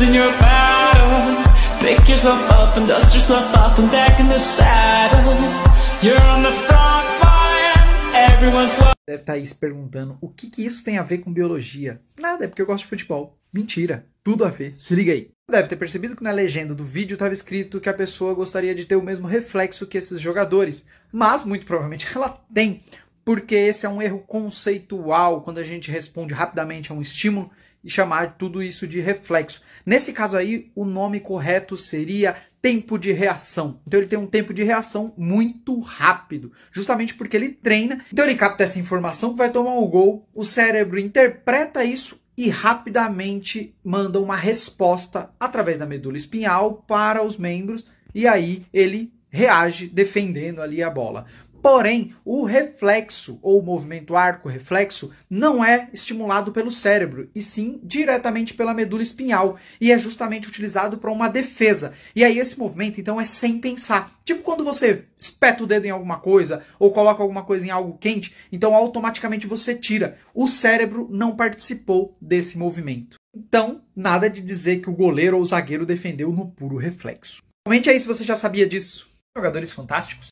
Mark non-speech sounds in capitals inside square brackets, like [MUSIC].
losing your battles Pick yourself up and dust yourself off and back in the saddle You're on the front line, everyone's Deve estar tá aí se perguntando o que, que isso tem a ver com biologia. Nada, é porque eu gosto de futebol. Mentira, tudo a ver, se liga aí. Deve ter percebido que na legenda do vídeo estava escrito que a pessoa gostaria de ter o mesmo reflexo que esses jogadores, mas muito provavelmente [LAUGHS] ela tem, porque esse é um erro conceitual quando a gente responde rapidamente a um estímulo e chamar tudo isso de reflexo. Nesse caso aí, o nome correto seria tempo de reação. Então ele tem um tempo de reação muito rápido, justamente porque ele treina. Então ele capta essa informação vai tomar o gol, o cérebro interpreta isso e rapidamente manda uma resposta através da medula espinhal para os membros e aí ele reage defendendo ali a bola. Porém, o reflexo ou o movimento arco-reflexo não é estimulado pelo cérebro, e sim diretamente pela medula espinhal, e é justamente utilizado para uma defesa. E aí esse movimento então é sem pensar. Tipo quando você espeta o dedo em alguma coisa ou coloca alguma coisa em algo quente, então automaticamente você tira. O cérebro não participou desse movimento. Então, nada de dizer que o goleiro ou o zagueiro defendeu no puro reflexo. Comente aí é se você já sabia disso. Jogadores fantásticos